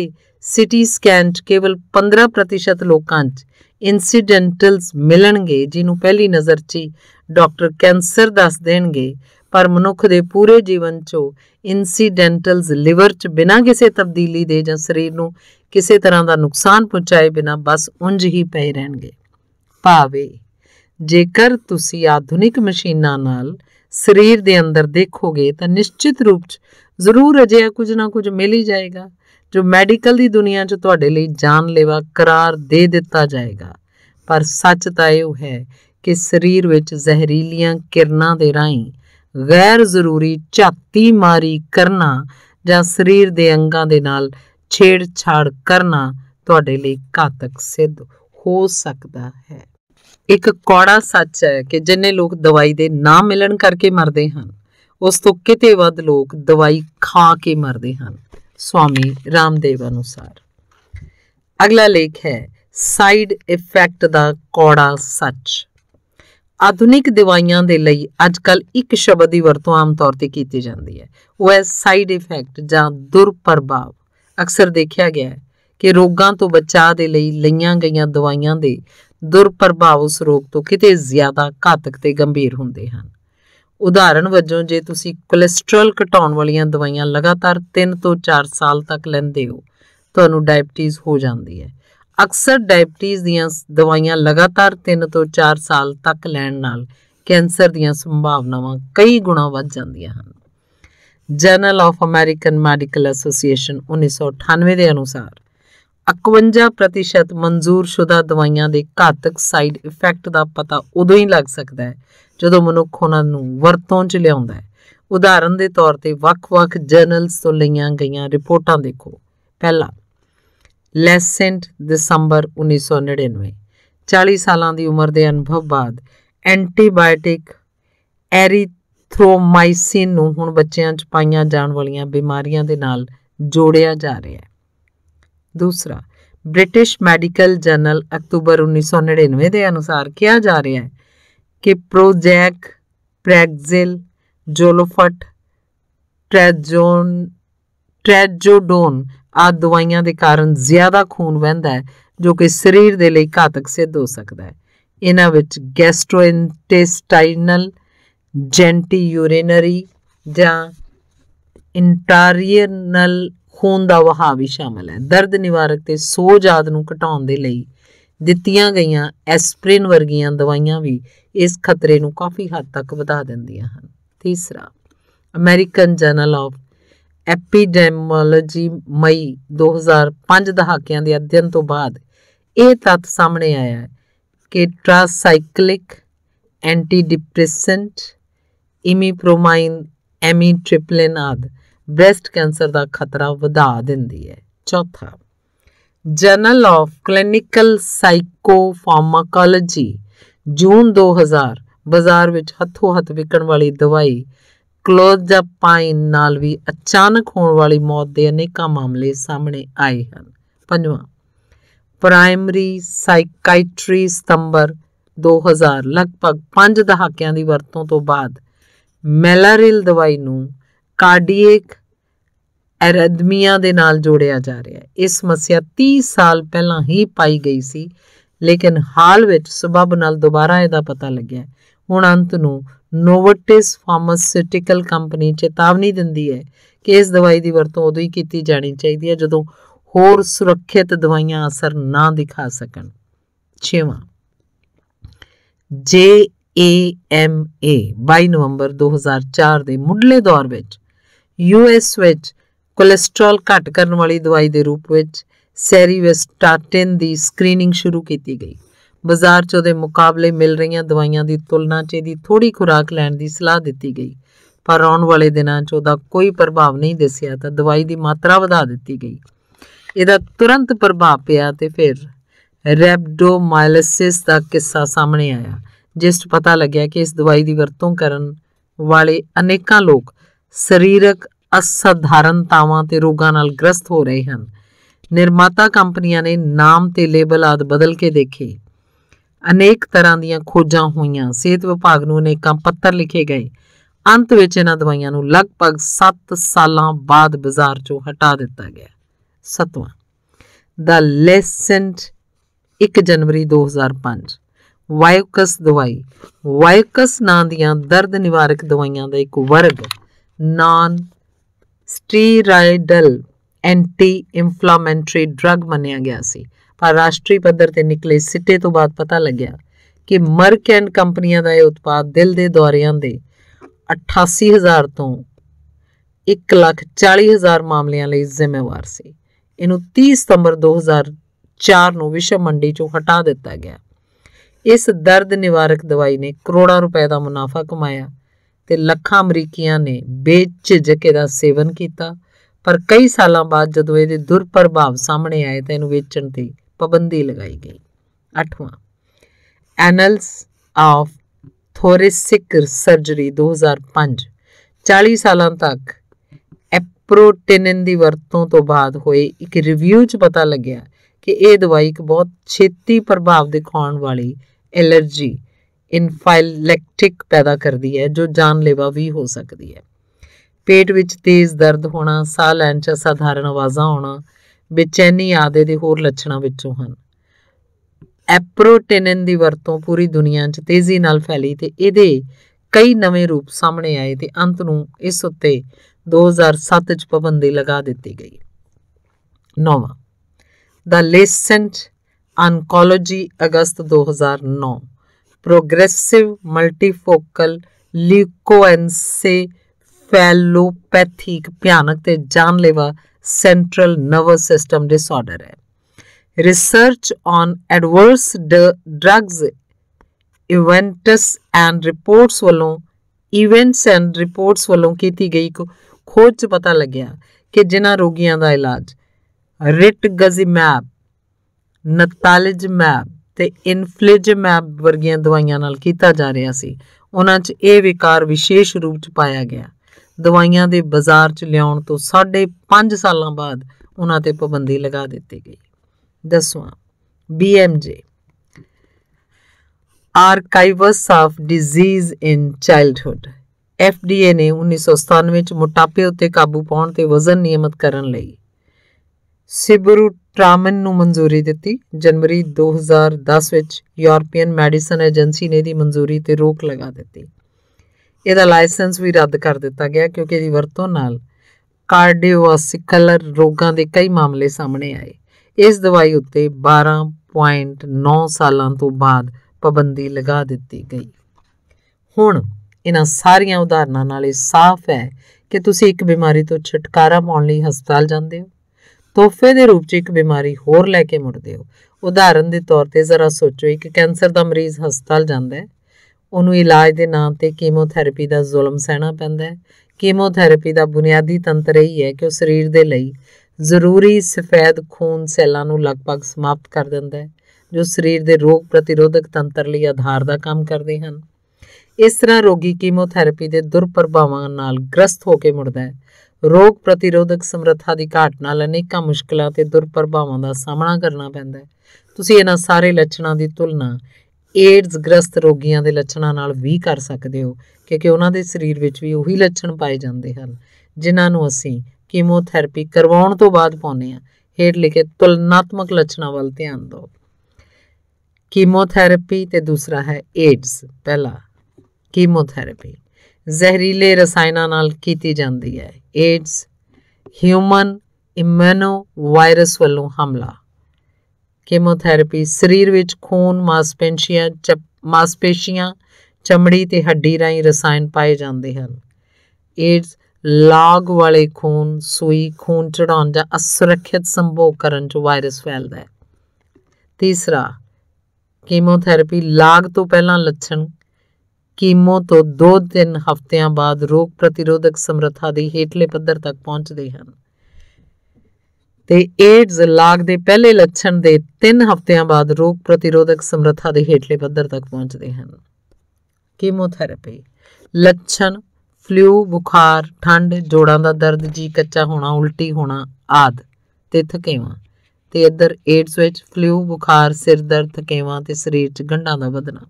ਸਿਟੀ ਸਕੈਨ 'ਚ ਕੇਵਲ 15% ਲੋਕਾਂ 'ਚ ਇਨਸੀਡੈਂਟਲਸ ਮਿਲਣਗੇ ਜਿਹਨੂੰ ਪਹਿਲੀ ਨਜ਼ਰ 'ਚ ਡਾਕਟਰ ਕੈਂਸਰ ਦੱਸ ਦੇਣਗੇ ਪਰ ਮਨੁੱਖ ਦੇ ਪੂਰੇ ਜੀਵਨ ਚ ਇਨਸੀਡੈਂਟਲਸ ਲਿਵਰ 'ਚ ਬਿਨਾਂ ਕਿਸੇ ਤਬਦੀਲੀ ਦੇ ਜਾਂ ਸਰੀਰ ਨੂੰ ਕਿਸੇ ਤਰ੍ਹਾਂ ਦਾ ਨੁਕਸਾਨ ਪਹੁੰਚਾਏ ਬਿਨਾਂ ਬਸ ਉੰਜ ਹੀ ਪਏ ਰਹਿਣਗੇ ਭਾਵੇਂ ਜੇਕਰ ਤੁਸੀਂ ਆਧੁਨਿਕ ਮਸ਼ੀਨਾਂ ਨਾਲ ਸਰੀਰ ਦੇ ਅੰਦਰ ਦੇਖੋਗੇ ਤਾਂ ਨਿਸ਼ਚਿਤ ਰੂਪ 'ਚ ਜ਼ਰੂਰ ਅਜੇ ਕੁਝ ਨਾ ਕੁਝ ਮਿਲ ਹੀ ਜਾਏਗਾ ਜੋ ਮੈਡੀਕਲ ਦੀ ਦੁਨੀਆ 'ਚ ਤੁਹਾਡੇ ਲਈ ਜਾਨਲੇਵਾ ਕਰਾਰ ਦੇ ਦਿੱਤਾ ਜਾਏਗਾ ਪਰ ਸੱਚ ਤਾਂ ਇਹ ਹੈ ਕਿ ਸਰੀਰ ਵਿੱਚ ਜ਼ਹਿਰੀਲੀਆਂ ਕਿਰਨਾਂ ਦੇ ਰਾਹੀਂ ਗੈਰ ਜ਼ਰੂਰੀ ਝਾਤੀ ਮਾਰੀ ਕਰਨਾ ਜਾਂ ਸਰੀਰ ਦੇ ਅੰਗਾਂ ਦੇ ਨਾਲ ਛੇੜਛਾੜ ਕਰਨਾ ਤੁਹਾਡੇ ਲਈ ਘਾਤਕ ਸਿੱਧ ਹੋ ਸਕਦਾ ਹੈ ਇੱਕ ਕੌੜਾ ਸੱਚ ਹੈ ਕਿ ਜਿੰਨੇ ਲੋਕ ਦਵਾਈ ਦੇ ਨਾ ਮਿਲਣ ਕਰਕੇ ਮਰਦੇ ਹਨ ਉਸ ਤੋਂ ਕਿਤੇ ਵੱਧ ਲੋਕ ਦਵਾਈ ਖਾ ਕੇ ਮਰਦੇ ਹਨ ਸਵਾਮੀ ਰਾਮਦੇਵ ਅਨੁਸਾਰ ਅਗਲਾ ਲੇਖ ਹੈ ਸਾਈਡ ਇਫੈਕਟ ਦਾ ਕੌੜਾ ਸੱਚ ਆਧੁਨਿਕ ਦਵਾਈਆਂ ਦੇ ਲਈ ਅੱਜਕੱਲ ਇੱਕ ਸ਼ਬਦ ਦੀ ਵਰਤੋਂ ਆਮ ਤੌਰ ਤੇ ਕੀਤੀ ਜਾਂਦੀ ਹੈ ਉਹ ਹੈ ਸਾਈਡ ਇਫੈਕਟ ਜਾਂ ਦੁਰਪ੍ਰਭਾਵ ਅਕਸਰ ਦੇਖਿਆ ਗਿਆ ਹੈ ਕਿ ਰੋਗਾਂ ਤੋਂ ਬਚਾਅ ਦੇ ਲਈ ਲਈਆਂ ਗਈਆਂ ਦਵਾਈਆਂ ਦੇ ਦੁਰਪ੍ਰਭਾਵ ਉਸ ਰੋਗ ਤੋਂ ਕਿਤੇ ਜ਼ਿਆਦਾ ਘਾਤਕ ਤੇ ਗੰਭੀਰ ਹੁੰਦੇ ਹਨ ਉਦਾਹਰਨ ਵਜੋਂ ਜੇ ਤੁਸੀਂ ਕੋਲੇਸਟ੍ਰੋਲ ਘਟਾਉਣ ਵਾਲੀਆਂ ਦਵਾਈਆਂ ਲਗਾਤਾਰ 3 ਤੋਂ 4 ਸਾਲ ਤੱਕ ਲੈਂਦੇ ਹੋ ਤੁਹਾਨੂੰ ਡਾਇਬਟੀਜ਼ ਹੋ ਜਾਂਦੀ ਹੈ ਅਕਸਰ ਡਾਇਬਟੀਜ਼ ਦੀਆਂ ਦਵਾਈਆਂ ਲਗਾਤਾਰ 3 ਤੋਂ 4 ਸਾਲ ਤੱਕ ਲੈਣ ਨਾਲ ਕੈਂਸਰ ਦੀਆਂ ਸੰਭਾਵਨਾਵਾਂ ਕਈ ਗੁਣਾ ਵੱਧ ਜਾਂਦੀਆਂ ਹਨ Journal of American Medical Association 1998 ਦੇ ਅਨੁਸਾਰ 51% ਮਨਜ਼ੂਰशुदा ਦਵਾਈਆਂ ਦੇ ਘਾਤਕ ਸਾਈਡ ਇਫੈਕਟ ਦਾ ਪਤਾ ਉਦੋਂ ਹੀ ਲੱਗ ਸਕਦਾ ਹੈ ਜਦੋਂ ਮਨੁੱਖ ਉਹਨਾਂ ਨੂੰ ਵਰਤੋਂ 'ਚ ਲਿਆਉਂਦਾ ਹੈ ਉਦਾਹਰਨ ਦੇ ਤੌਰ ਤੇ ਵੱਖ-ਵੱਖ ਜਰਨਲਸ ਤੋਂ ਲਈਆਂ ਗਈਆਂ ਰਿਪੋਰਟਾਂ ਦੇਖੋ ਪਹਿਲਾ ਲੈਸੈਂਟ ਦਸੰਬਰ 1999 40 ਸਾਲਾਂ ਦੀ ਉਮਰ ਦੇ ਅਨੁਭਵ ਬਾਅਦ ਐਂਟੀਬਾਇਓਟਿਕ ਐਰੀਥ੍ਰੋਮਾਈਸਿਨ ਨੂੰ ਹੁਣ ਬੱਚਿਆਂ 'ਚ ਪਾਈਆਂ ਜਾਣ ਵਾਲੀਆਂ ਬਿਮਾਰੀਆਂ ਦੇ ਨਾਲ ਜੋੜਿਆ ਜਾ ਰਿਹਾ ਹੈ ਦੂਸਰਾ ਬ੍ਰਿਟਿਸ਼ ਮੈਡੀਕਲ ਜਰਨਲ ਅਕਤੂਬਰ 1999 ਦੇ ਅਨੁਸਾਰ ਕਿਹਾ ਜਾ ਰਿਹਾ ਹੈ ਕਿ ਪ੍ਰੋਜੈਕ ਪ੍ਰੈਗਜ਼ਿਲ ਜੋਲੋਫਟ ਟ੍ਰੈਜੋਨ ਟ੍ਰੈਜੋਡੋਨ ਆਦ ਦਵਾਈਆਂ ਦੇ ਕਾਰਨ ਜ਼ਿਆਦਾ ਖੂਨ ਵਹਿੰਦਾ ਹੈ ਜੋ ਕਿ ਸਰੀਰ ਦੇ ਲਈ ਘਾਤਕ ਸਿੱਧ ਹੋ ਸਕਦਾ ਹੈ ਇਹਨਾਂ ਵਿੱਚ ਗੈਸਟ੍ਰੋਇੰਟੇਸਟਾਈਨਲ ਜੈਂਟੀ ਯੂਰੀਨਰੀ ਜਾਂ ਇੰਟਾਰੀਨਲ ਖੂਨ ਦਾ ਵਹਾਅ ਵੀ ਸ਼ਾਮਲ ਹੈ ਦਰਦ ਨਿਵਾਰਕ ਤੇ ਸੋਜ ਆਦ ਨੂੰ ਘਟਾਉਣ ਦੇ ਲਈ ਦਿੱਤੀਆਂ ਗਈਆਂ ਐਸਪ੍ਰਿਨ ਵਰਗੀਆਂ ਦਵਾਈਆਂ ਵੀ ਇਸ ਖਤਰੇ ਨੂੰ ਕਾਫੀ ਹੱਦ ਤੱਕ ਵਧਾ ਦਿੰਦੀਆਂ ਹਨ ਤੀਸਰਾ ਅਮਰੀਕਨ ਜਰਨਲ ਆਫ ਐਪੀਡੈਮੋਲੋਜੀ ਮਈ 2005 ਦਹਾਕਿਆਂ ਦੇ ਅਧਿਐਨ ਤੋਂ ਬਾਅਦ ਇਹ ਤੱਥ ਸਾਹਮਣੇ ਆਇਆ ਹੈ ਕਿ ਟ੍ਰਾਸਾਈਕਲਿਕ ਐਂਟੀ ਡਿਪਰੈਸੈਂਟ ਇਮੀਪ੍ਰੋਮਾਈਨ ਐਮੀਟ੍ਰਿਪਲਿਨ ਆਦ ਬ੍ਰੈਸਟ ਕੈਂਸਰ ਦਾ ਖਤਰਾ ਵਧਾ ਦਿੰਦੀ ਹੈ ਚੌਥਾ ਜਰਨਲ ਆਫ ਕਲੀਨਿਕਲ ਸਾਈਕੋਫਾਰਮਾਕੋਲੋਜੀ ਜੂਨ 2000 ਬਾਜ਼ਾਰ ਵਿੱਚ ਹੱਥੋਂ ਹੱਥ ਵਿਕਣ ਵਾਲੀ ਦਵਾਈ ਕਲੋਜ਼ ਜਾਂ ਪਾਈਨ ਨਾਲ ਵੀ ਅਚਾਨਕ ਹੋਣ ਵਾਲੀ ਮੌਤ ਦੇ ਅਨੇਕਾਂ ਮਾਮਲੇ ਸਾਹਮਣੇ ਆਏ ਹਨ ਪੰਜਵਾਂ ਪ੍ਰਾਇਮਰੀ ਸਾਈਕਾਈਟਰੀ ਸਤੰਬਰ 2000 ਲਗਭਗ 5 ਦਹਾਕਿਆਂ ਦੀ ਵਰਤੋਂ ਤੋਂ ਬਾਅਦ ਮੈਲਾਰਿਲ ਦਵਾਈ ਨੂੰ ਕਾਰਡੀਏਕ ਐਰਦਮੀਆ ਦੇ ਨਾਲ ਜੋੜਿਆ ਜਾ ਰਿਹਾ ਹੈ ਇਹ ਸਮੱਸਿਆ 30 ਸਾਲ ਪਹਿਲਾਂ ਹੀ ਪਾਈ ਗਈ ਸੀ ਲੇਕਿਨ ਹਾਲ ਵਿੱਚ ਸਬਬ ਨਾਲ ਦੁਬਾਰਾ ਇਹਦਾ ਪਤਾ ਲੱਗਿਆ ਹੁਣ ਅੰਤ ਨੂੰ ਨੋਵਰਟਿਸ ਫਾਰਮਾਸਿਊਟੀਕਲ ਕੰਪਨੀ ਚੇਤਾਵਨੀ ਦਿੰਦੀ ਹੈ ਕਿ ਇਸ ਦਵਾਈ ਦੀ ਵਰਤੋਂ ਉਦੋਂ ਹੀ ਕੀਤੀ ਜਾਣੀ ਚਾਹੀਦੀ ਹੈ ਜਦੋਂ ਹੋਰ ਸੁਰੱਖਿਅਤ ਦਵਾਈਆਂ ਅਸਰ ਨਾ ਦਿਖਾ ਸਕਣ 6ਵਾਂ ਜੇ AMA 22 ਨਵੰਬਰ 2004 ਦੇ ਮੁੱਢਲੇ ਦੌਰ ਵਿੱਚ ਯੂਐਸ ਵਿੱਚ ਕੋਲੇਸਟ੍ਰੋਲ ਘਟ ਕਰਨ ਵਾਲੀ ਦਵਾਈ ਦੇ ਰੂਪ ਵਿੱਚ ਸੈਰੀਵੈਸਟਾਟਿਨ ਦੀ ਸਕਰੀਨਿੰਗ ਸ਼ੁਰੂ ਕੀਤੀ ਗਈ ਬਾਜ਼ਾਰ 'ਚ ਉਹਦੇ ਮੁਕਾਬਲੇ ਮਿਲ ਰਹੀਆਂ ਦਵਾਈਆਂ ਦੀ ਤੁਲਨਾ 'ਚ ਇਹਦੀ ਥੋੜੀ ਖੁਰਾਕ ਲੈਣ ਦੀ ਸਲਾਹ ਦਿੱਤੀ ਗਈ ਪਰ ਆਉਣ ਵਾਲੇ ਦਿਨਾਂ 'ਚ ਉਹਦਾ ਕੋਈ ਪ੍ਰਭਾਵ ਨਹੀਂ ਦਿਸਿਆ ਤਾਂ ਦਵਾਈ ਦੀ ਮਾਤਰਾ ਵਧਾ ਦਿੱਤੀ ਗਈ ਇਹਦਾ ਤੁਰੰਤ ਪ੍ਰਭਾਵ ਪਿਆ ਤੇ ਫਿਰ ਰੈਬਡੋਮਾਇਲਸਿਸ ਦਾ ਕਿੱਸਾ ਸਾਹਮਣੇ ਆਇਆ ਜਿਸ 'ਚ ਪਤਾ ਲੱਗਿਆ ਕਿ ਇਸ ਦਵਾਈ ਦੀ ਵਰਤੋਂ ਕਰਨ ਵਾਲੇ ਅਨੇਕਾਂ ਲੋਕ ਸਰੀਰਕ ਅਸਧਾਰਨਤਾਵਾਂ ਤੇ ਰੋਗਾਂ ਨਾਲ ਗ੍ਰਸਤ ਹੋ ਰਹੇ ਹਨ ਨਿਰਮਾਤਾ ਕੰਪਨੀਆਂ ਨੇ ਨਾਮ ਤੇ ਲੇਬਲ ਆਦ ਬਦਲ ਕੇ ਦੇਖੇ ਅਨੇਕ ਤਰ੍ਹਾਂ ਦੀਆਂ ਖੋਜਾਂ ਹੋਈਆਂ ਸਿਹਤ ਵਿਭਾਗ ਨੂੰ ਅਨੇਕਾਂ ਪੱਤਰ ਲਿਖੇ ਗਏ ਅੰਤ ਵਿੱਚ ਇਹਨਾਂ ਦਵਾਈਆਂ ਨੂੰ ਲਗਭਗ 7 ਸਾਲਾਂ ਬਾਅਦ ਬਾਜ਼ਾਰ 'ਚੋਂ ਹਟਾ ਦਿੱਤਾ ਗਿਆ ਸਤਵਾਂ ਦਾ ਲੈਸੈਂਟ 1 ਜਨਵਰੀ 2005 ਵਾਇਕਸ ਦਵਾਈ ਵਾਇਕਸ ਨਾਂ ਦੀਆਂ ਦਰਦ ਨਿਵਾਰਕ ਦਵਾਈਆਂ ਦਾ ਇੱਕ ਵਰਗ non steroidal anti inflammatory drug ਮੰਨਿਆ ਗਿਆ ਸੀ ਪਰ ਰਾਸ਼ਟਰੀ ਪੱਧਰ ਤੇ ਨਿਕਲੇ ਸਿੱਟੇ ਤੋਂ ਬਾਅਦ ਪਤਾ ਲੱਗਿਆ ਕਿ ਮਰਕ ਐਂਡ ਕੰਪਨੀਆਂ ਦਾ ਇਹ ਉਤਪਾਦ ਦਿਲ ਦੇ ਦੌਰਿਆਂ ਦੇ 88000 ਤੋਂ 140000 ਮਾਮਲਿਆਂ ਲਈ ਜ਼ਿੰਮੇਵਾਰ ਸੀ ਇਹਨੂੰ 30 ਸਤੰਬਰ 2004 ਨੂੰ ਵਿਸ਼ਵ ਮੰਡੀ ਚੋਂ ਹਟਾ ਦਿੱਤਾ ਗਿਆ ਇਸ ਦਰਦ ਨਿਵਾਰਕ ਦਵਾਈ ਨੇ ਕਰੋੜਾਂ ਰੁਪਏ ਦਾ ਮੁਨਾਫਾ ਕਮਾਇਆ ਤੇ ਲੱਖਾਂ ਅਮਰੀਕੀਆਂ ਨੇ ਬੇਝਿਜਕ ਦਾ ਸੇਵਨ ਕੀਤਾ ਪਰ ਕਈ ਸਾਲਾਂ ਬਾਅਦ ਜਦੋਂ ਇਹਦੇ ਦੁਰਪ੍ਰਭਾਵ ਸਾਹਮਣੇ ਆਏ ਤਾਂ ਇਹਨੂੰ ਵੇਚਣ ਦੀ पाबंदी लगाई गई आठवां एनल्स ऑफ ਥੋਰੈਸਿਕ ਸਰਜਰੀ 2005 40 ਸਾਲਾਂ ਤੱਕ ਐਪਰੋਟਿਨਿਨ ਦੀ ਵਰਤੋਂ ਤੋਂ ਬਾਅਦ ਹੋਏ ਇੱਕ ਰਿਵਿਊ 'ਚ ਪਤਾ ਲੱਗਿਆ ਕਿ ਇਹ ਦਵਾਈ ਇੱਕ ਬਹੁਤ ਛੇਤੀ ਪ੍ਰਭਾਵ ਦਿਖਾਉਣ ਵਾਲੀ ਐਲਰਜੀ ਇਨਫਾਈਲੈਕਟਿਕ ਪੈਦਾ ਕਰਦੀ ਹੈ ਜੋ ਜਾਨਲੇਵਾ ਵੀ ਹੋ ਸਕਦੀ ਹੈ ਪੇਟ ਵਿੱਚ ਤੇਜ਼ ਦਰਦ ਹੋਣਾ ਸਾਹ ਲੈਣ 'ਚ ਅਸਾਧਾਰਨ ਆਵਾਜ਼ਾਂ ਆਉਣਾ ਬੇਚੈਨੀ ਆਦੇ ਦੇ ਹੋਰ ਲੱਛਣਾਂ ਵਿੱਚੋਂ ਹਨ ਐਪਰੋਟਿਨਿਨ ਦੀ ਵਰਤੋਂ ਪੂਰੀ ਦੁਨੀਆ 'ਚ ਤੇਜ਼ੀ ਨਾਲ ਫੈਲੀ ਤੇ ਇਹਦੇ ਕਈ ਨਵੇਂ ਰੂਪ ਸਾਹਮਣੇ ਆਏ ਤੇ ਅੰਤ ਨੂੰ ਇਸ ਉੱਤੇ 2007 'ਚ ਪਾਬੰਦੀ ਲਗਾ ਦਿੱਤੀ ਗਈ ਨੌਵਾਂ ਦਾ ਲੇਸੈਂਟ ऑन्कोलॉजी अगस्त 2009 प्रोग्रेसिव मल्टीफोकल ल्यूकोएंसे फैलोपैथी एक भयानक ਤੇ ਜਾਨਲੇਵਾ सेंट्रल नर्वस सिस्टम डिसऑर्डर है research on adverse drugs events and reports वालों इवेंट्स एंड रिपोर्ट्स वालों की गई खोज पता लग्या ਕਿ ਜਿਨ੍ਹਾਂ ਰੋਗੀਆਂ ਦਾ ਇਲਾਜ ਰਿਟਗਜ਼ਿਮੈਬ ਨਤਾਲਿਜਮੈਬ ਤੇ ਇਨਫਲਿਜਮੈਬ ਵਰਗੀਆਂ ਦਵਾਈਆਂ ਨਾਲ ਕੀਤਾ ਜਾ ਰਿਹਾ ਸੀ ਉਹਨਾਂ 'ਚ ਇਹ ਵਿਕਾਰ ਵਿਸ਼ੇਸ਼ ਰੂਪ 'ਚ ਪਾਇਆ ਗਿਆ ਦਵਾਈਆਂ ਦੇ ਬਾਜ਼ਾਰ 'ਚ ਲਿਆਉਣ ਤੋਂ 5.5 ਸਾਲਾਂ ਬਾਅਦ ਉਹਨਾਂ ਤੇ ਪਾਬੰਦੀ ਲਗਾ ਦਿੱਤੀ ਗਈ ਦਸਵਾਂ BMJ Archives of Disease in Childhood FDA ਨੇ 1997 ਵਿੱਚ ਮੋਟਾਪੇ ਉੱਤੇ ਕਾਬੂ ਪਾਉਣ ਤੇ ਵਜ਼ਨ ਨਿਯਮਤ ਕਰਨ ਲਈ ਸਿਬਰੂ ਟ੍ਰਾਮਨ ਨੂੰ ਮਨਜ਼ੂਰੀ ਦਿੱਤੀ ਜਨਵਰੀ 2010 ਵਿੱਚ ਯੂਰਪੀਅਨ ਮੈਡੀਸਨ ਏਜੰਸੀ ਨੇ ਦੀ ਮਨਜ਼ੂਰੀ ਤੇ ਰੋਕ ਲਗਾ ਦਿੱਤੀ ਇਹਦਾ ਲਾਇਸੈਂਸ ਵੀ ਰੱਦ ਕਰ ਦਿੱਤਾ ਗਿਆ ਕਿਉਂਕਿ ਇਹਦੀ ਵਰਤੋਂ ਨਾਲ ਕਾਰਡੀਓਵਾਸਿਕਲ ਰੋਗਾਂ ਦੇ ਕਈ ਮਾਮਲੇ ਸਾਹਮਣੇ ਆਏ ਇਸ ਦਵਾਈ ਉੱਤੇ 12.9 ਸਾਲਾਂ ਤੋਂ ਬਾਅਦ ਪਾਬੰਦੀ ਲਗਾ ਦਿੱਤੀ ਗਈ ਹੁਣ ਇਹਨਾਂ ਸਾਰੀਆਂ ਉਦਾਹਰਨਾਂ ਨਾਲ ਇਹ ਸਾਫ਼ ਹੈ ਕਿ ਤੁਸੀਂ ਇੱਕ ਬਿਮਾਰੀ ਤੋਂ ਛੁਟਕਾਰਾ ਪਾਉਣ ਲਈ ਹਸਪਤਾਲ ਜਾਂਦੇ ਹੋ ਤੋਹਫੇ ਦੇ ਰੂਪ 'ਚ ਇੱਕ ਬਿਮਾਰੀ ਹੋਰ ਲੈ ਕੇ ਮੁੜਦੇ ਹੋ ਉਦਾਹਰਨ ਦੇ ਤੌਰ ਤੇ ਜ਼ਰਾ ਸੋਚੋ ਇੱਕ ਕੈਂਸਰ ਦਾ ਮਰੀਜ਼ ਹਸਪਤਾਲ ਜਾਂਦਾ ਹੈ ਉਹਨੂੰ ਇਲਾਜ ਦੇ ਨਾਮ ਤੇ ਕੀਮੋਥੈਰੇਪੀ ਦਾ ਜ਼ੁਲਮ ਸਹਿਣਾ ਪੈਂਦਾ ਹੈ ਕੀਮੋਥੈਰੇਪੀ ਦਾ ਬੁਨਿਆਦੀ ਤੰਤਰ ਇਹ ਹੈ ਕਿ ਉਹ ਸਰੀਰ ਦੇ ਲਈ ਜ਼ਰੂਰੀ ਸਫੈਦ ਖੂਨ ਸੈੱਲਾਂ ਨੂੰ ਲਗਭਗ ਸਮਾਪਤ ਕਰ ਦਿੰਦਾ ਹੈ ਜੋ ਸਰੀਰ ਦੇ ਰੋਗ ਪ੍ਰਤੀਰੋਧਕ ਤੰਤਰ ਲਈ ਆਧਾਰ ਦਾ ਕੰਮ ਕਰਦੇ ਹਨ ਇਸ ਤਰ੍ਹਾਂ ਰੋਗੀ ਕੀਮੋਥੈਰੇਪੀ ਦੇ ਦੁਰਪ੍ਰਭਾਵਾਂ ਨਾਲ ਗ੍ਰਸਤ ਹੋ ਕੇ ਮੁੜਦਾ ਹੈ ਰੋਗ ਪ੍ਰਤੀਰੋਧਕ ਸਮਰੱਥਾ ਦੀ ਘਾਟ ਨਾਲ ਅਨੇਕਾਂ ਮੁਸ਼ਕਲਾਂ ਤੇ ਦੁਰਪ੍ਰਭਾਵਾਂ ਦਾ ਸਾਹਮਣਾ ਕਰਨਾ ਪੈਂਦਾ ਹੈ ਤੁਸੀਂ ਇਹਨਾਂ ਸਾਰੇ ਲੱਛਣਾਂ ਦੀ ਤੁਲਨਾ ਏਡਸ ਗ੍ਰਸਤ ਰੋਗੀਆਂ ਦੇ ਲੱਛਣਾਂ ਨਾਲ ਵੀ ਕਰ ਸਕਦੇ ਹੋ ਕਿਉਂਕਿ ਉਹਨਾਂ ਦੇ ਸਰੀਰ ਵਿੱਚ ਵੀ ਉਹੀ ਲੱਛਣ ਪਾਏ ਜਾਂਦੇ ਹਨ ਜਿਨ੍ਹਾਂ ਨੂੰ ਅਸੀਂ ਕੀਮੋਥੈਰੇਪੀ ਕਰਵਾਉਣ ਤੋਂ ਬਾਅਦ ਪਾਉਂਦੇ ਹਾਂ ਹੇਡ ਲਿਖੇ ਤੁਲਨਾਤਮਕ ਲੱਛਣਾਂ ਵੱਲ ਧਿਆਨ ਦਿਓ ਕੀਮੋਥੈਰੇਪੀ ਤੇ ਦੂਸਰਾ ਹੈ ਏਡਸ ਪਹਿਲਾ ਕੀਮੋਥੈਰੇਪੀ ਜ਼ਹਿਰੀਲੇ ਰਸਾਇਣਾਂ ਨਾਲ ਕੀਤੀ ਜਾਂਦੀ ਹੈ ਏਡਸ ਹਿਊਮਨ ਇਮਨੋ ਵਾਇਰਸ ਵੱਲੋਂ ਹਮਲਾ ਕੀਮੋਥੈਰੇਪੀ ਸਰੀਰ ਵਿੱਚ ਖੂਨ ਮਾਸਪੇਸ਼ੀਆਂ ਮਾਸਪੇਸ਼ੀਆਂ ਚਮੜੀ ਤੇ ਹੱਡੀ ਰਾਹੀਂ ਰਸਾਇਣ ਪਾਏ ਜਾਂਦੇ ਹਨ ਏਡਸ ਲਾਗ ਵਾਲੇ ਖੂਨ ਸੂਈ ਖੂਨ ਚੜਾਉਣ ਜਾਂ ਅਸੁਰੱਖਿਅਤ ਸੰਭੋਗ ਕਰਨ 'ਚ ਵਾਇਰਸ ਫੈਲਦਾ ਹੈ ਤੀਸਰਾ ਕੀਮੋਥੈਰੇਪੀ ਲਾਗ ਤੋਂ ਪਹਿਲਾਂ ਲੱਛਣ ਕੀਮੋ ਤੋਂ 2-3 ਹਫ਼ਤਿਆਂ ਬਾਅਦ ਰੋਗ ਪ੍ਰਤੀਰੋਧਕ ਸਮਰੱਥਾ ਦੇ ਹੇਠਲੇ ਪੱਧਰ ਤੱਕ ਪਹੁੰਚਦੇ ਹਨ ਤੇ ਏਡਜ਼ ਲਾਗ ਦੇ ਪਹਿਲੇ ਲੱਛਣ ਦੇ 3 ਹਫ਼ਤਿਆਂ ਬਾਅਦ ਰੋਗ ਪ੍ਰਤੀਰੋਧਕ ਸਮਰੱਥਾ ਦੇ ਹੇਠਲੇ ਪੱਧਰ ਤੱਕ ਪਹੁੰਚਦੇ ਹਨ ਕੀਮੋਥੈਰੇਪੀ ਲੱਛਣ ਫਲੂ ਬੁਖਾਰ ਠੰਡ ਜੋੜਾਂ ਦਾ ਦਰਦ ਜੀ ਕੱਚਾ ਹੋਣਾ ਉਲਟੀ ਹੋਣਾ ਆਦ ਤੇ ਥਕੇਵਾਂ ਤੇ ਇੱਧਰ ਏਡਸ ਵਿੱਚ ਫਲੂ ਬੁਖਾਰ ਸਿਰ ਦਰਦ ਥਕੇਵਾਂ ਤੇ ਸਰੀਰ 'ਚ ਗੰਢਾਂ ਦਾ ਵਧਣਾ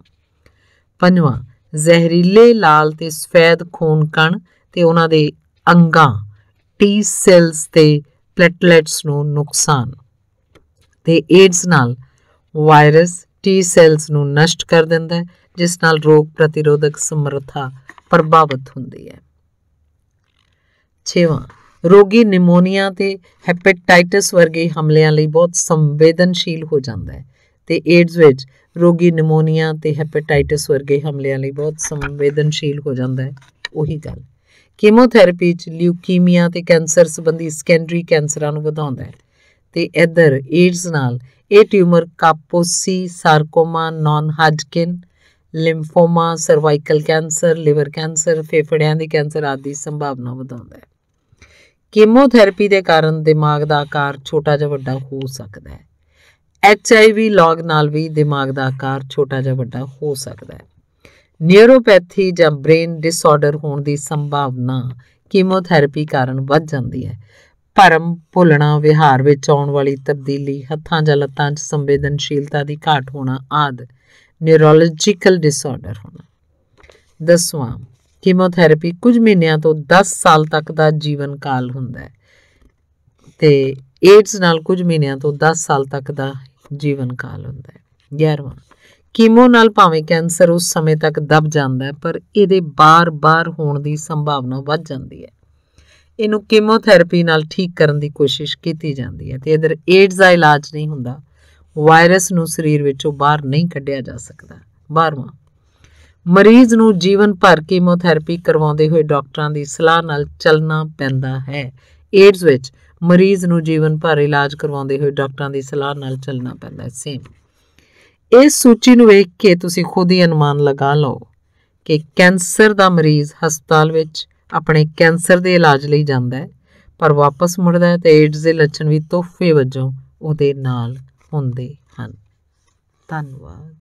ਪੰਜਵਾਂ ਜ਼ਹਿਰੀਲੇ ਲਾਲ ਤੇ ਸਫੈਦ ਖੂਨ ਕਣ ਤੇ ਉਹਨਾਂ ਦੇ ਅੰਗਾਂ ਟੀ ਸੈਲਸ ਤੇ પ્લેટલેટ્સ નું નુકસાન તે એડ્સ ਨਾਲ ਵਾਇਰਸ ਟੀ ਸੈਲਸ ਨੂੰ ਨਸ਼ਟ ਕਰ ਦਿੰਦਾ ਹੈ ਜਿਸ ਨਾਲ ਰੋਗ ਪ੍ਰਤੀਰੋਧਕ ਸਮਰੱਥਾ ਪ੍ਰਭਾਵਿਤ ਹੁੰਦੀ ਹੈ 6ਵਾਂ ਰੋਗੀ ਨਿਮੋਨੀਆ ਤੇ ਹੈਪੇਟਾਈਟਸ ਵਰਗੇ ਹਮਲਿਆਂ ਲਈ ਬਹੁਤ ਸੰਵੇਦਨਸ਼ੀਲ ਹੋ ਜਾਂਦਾ ਹੈ ਤੇ ਏਡਜ਼ ਵਿੱਚ ਰੋਗੀ ਨਿਮੋਨੀਆ ਤੇ ਹੈਪੇਟਾਈਟਸ ਵਰਗੇ ਹਮਲਿਆਂ ਲਈ ਬਹੁਤ ਸੰਵੇਦਨਸ਼ੀਲ ਹੋ ਜਾਂਦਾ ਹੈ ਉਹੀ ਗੱਲ ਕੀਮੋਥੈਰੇਪੀ ਚ ਲਿਊਕੀਮੀਆ ਤੇ ਕੈਂਸਰ ਸੰਬੰਧੀ ਸੈਕੰਡਰੀ ਕੈਂਸਰਾਂ ਨੂੰ ਵਧਾਉਂਦਾ ਹੈ ਤੇ ਇਧਰ ਏਡਸ ਨਾਲ ਇਹ tumour Kaposi sarcoma non Hodgkin lymphoma cervical cancer liver cancer ਫੇਫੜਿਆਂ ਦੇ ਕੈਂਸਰ ਆਦਿ ਸੰਭਾਵਨਾ ਵਧਾਉਂਦਾ ਹੈ ਕੀਮੋਥੈਰੇਪੀ ਦੇ ਕਾਰਨ ਦਿਮਾਗ ਦਾ ਆਕਾਰ ਛੋਟਾ ਜਿਹਾ ਵੱਡਾ ਹੋ ਸਕਦਾ ਹੈ ਐਚਆਈਵੀ ਲੌਗ ਨਾਲ ਵੀ ਦਿਮਾਗ ਦਾ ਆਕਾਰ ਛੋਟਾ ਜਿਹਾ ਵੱਡਾ ਹੋ ਸਕਦਾ ਹੈ ਨਿਊਰੋਪੈਥੀ ਜਾਂ ਬ੍ਰੇਨ ਡਿਸਆਰਡਰ ਹੋਣ ਦੀ ਸੰਭਾਵਨਾ ਕੀਮੋਥੈਰੇਪੀ ਕਾਰਨ ਵੱਧ ਜਾਂਦੀ ਹੈ ਭਰਮ ਭੁੱਲਣਾ ਵਿਹਾਰ ਵਿੱਚ ਆਉਣ ਵਾਲੀ ਤਬਦੀਲੀ ਹੱਥਾਂ ਜਾਂ ਲੱਤਾਂ 'ਚ ਸੰਵੇਦਨਸ਼ੀਲਤਾ ਦੀ ਘਾਟ ਹੋਣਾ ਆਦ ਨਿਊਰੋਲੋਜੀਕਲ ਡਿਸਆਰਡਰ ਹੋਣਾ ਦਸਵਾਂ ਕੀਮੋਥੈਰੇਪੀ ਕੁਝ ਮਹੀਨਿਆਂ ਤੋਂ 10 ਸਾਲ ਤੱਕ ਦਾ ਜੀਵਨ ਕਾਲ ਹੁੰਦਾ ਹੈ ਤੇ ਏਡਸ ਨਾਲ ਕੁਝ ਮਹੀਨਿਆਂ ਤੋਂ 10 ਸਾਲ ਤੱਕ ਦਾ ਜੀਵਨ ਕਾਲ ਹੁੰਦਾ ਹੈ 11ਵਾਂ ਕੀਮੋ ਨਾਲ ਭਾਵੇਂ ਕੈਂਸਰ ਉਸ ਸਮੇਂ ਤੱਕ ਦਬ ਜਾਂਦਾ ਹੈ ਪਰ ਇਹਦੇ ਬਾਰ-ਬਾਰ ਹੋਣ ਦੀ ਸੰਭਾਵਨਾ ਵੱਧ ਜਾਂਦੀ ਹੈ ਇਹਨੂੰ ਕੀਮੋਥੈਰੇਪੀ ਨਾਲ ਠੀਕ ਕਰਨ ਦੀ ਕੋਸ਼ਿਸ਼ ਕੀਤੀ ਜਾਂਦੀ ਹੈ ਤੇ ਇਧਰ ਏਡਜ਼ ਦਾ ਇਲਾਜ ਨਹੀਂ ਹੁੰਦਾ ਵਾਇਰਸ ਨੂੰ ਸਰੀਰ ਵਿੱਚੋਂ ਬਾਹਰ ਨਹੀਂ ਕੱਢਿਆ ਜਾ ਸਕਦਾ ਬਾਰਵਾਂ ਮਰੀਜ਼ ਨੂੰ ਜੀਵਨ ਭਰ ਕੀਮੋਥੈਰੇਪੀ ਕਰਵਾਉਂਦੇ ਹੋਏ ਡਾਕਟਰਾਂ ਦੀ ਸਲਾਹ ਨਾਲ ਚੱਲਣਾ ਪੈਂਦਾ ਹੈ ਏਡਜ਼ ਵਿੱਚ ਮਰੀਜ਼ ਨੂੰ ਜੀਵਨ ਭਰ ਇਲਾਜ ਕਰਵਾਉਂਦੇ ਹੋਏ ਡਾਕਟਰਾਂ ਦੀ ਸਲਾਹ ਨਾਲ ਚੱਲਣਾ ਪੈਂਦਾ ਹੈ ਸੇਮ ਇਸ ਸੂਚੀ ਨੂੰ ਵੇਖ ਕੇ ਤੁਸੀਂ ਖੁਦ ਹੀ ਅਨੁਮਾਨ ਲਗਾ ਲਓ ਕਿ ਕੈਂਸਰ ਦਾ ਮਰੀਜ਼ ਹਸਪਤਾਲ ਵਿੱਚ ਆਪਣੇ ਕੈਂਸਰ ਦੇ ਇਲਾਜ ਲਈ ਜਾਂਦਾ ਹੈ ਪਰ ਵਾਪਸ ਮੁੜਦਾ ਹੈ ਤੇ ਏਡਜ਼ ਦੇ ਲੱਛਣ ਵੀ ਤੋਹਫੇ ਵਜੋਂ ਉਹਦੇ ਨਾਲ ਹੁੰਦੇ ਹਨ ਧੰਨਵਾਦ